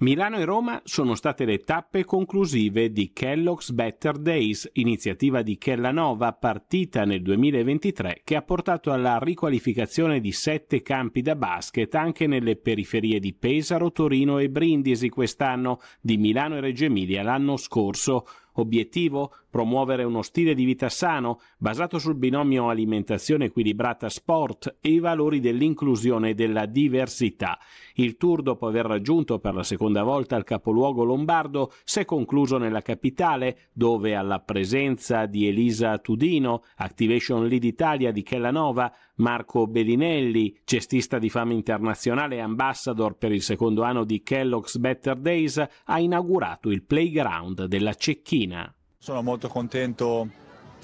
Milano e Roma sono state le tappe conclusive di Kellogg's Better Days, iniziativa di Kellanova partita nel 2023 che ha portato alla riqualificazione di sette campi da basket anche nelle periferie di Pesaro, Torino e Brindisi quest'anno, di Milano e Reggio Emilia l'anno scorso. Obiettivo? Promuovere uno stile di vita sano, basato sul binomio alimentazione equilibrata sport e i valori dell'inclusione e della diversità. Il tour, dopo aver raggiunto per la seconda volta il capoluogo lombardo, si è concluso nella capitale, dove alla presenza di Elisa Tudino, Activation Lead Italia di Chellanova, Marco Bellinelli, cestista di fama internazionale e ambassador per il secondo anno di Kellogg's Better Days, ha inaugurato il playground della Cecchina Cina. Sono molto contento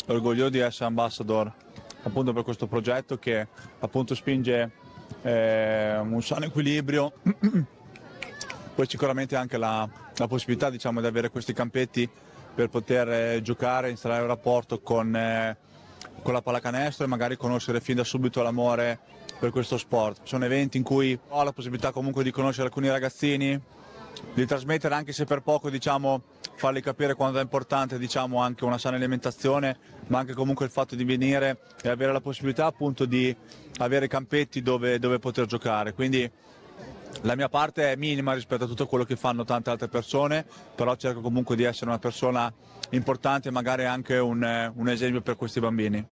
e orgoglioso di essere ambassador appunto per questo progetto che appunto spinge eh, un sano equilibrio, poi sicuramente anche la, la possibilità diciamo, di avere questi campetti per poter eh, giocare, installare un rapporto con, eh, con la pallacanestro e magari conoscere fin da subito l'amore per questo sport. Sono eventi in cui ho la possibilità comunque di conoscere alcuni ragazzini, di trasmettere anche se per poco diciamo, fargli capire quanto è importante diciamo, anche una sana alimentazione, ma anche comunque il fatto di venire e avere la possibilità appunto di avere campetti dove, dove poter giocare. Quindi la mia parte è minima rispetto a tutto quello che fanno tante altre persone, però cerco comunque di essere una persona importante e magari anche un, un esempio per questi bambini.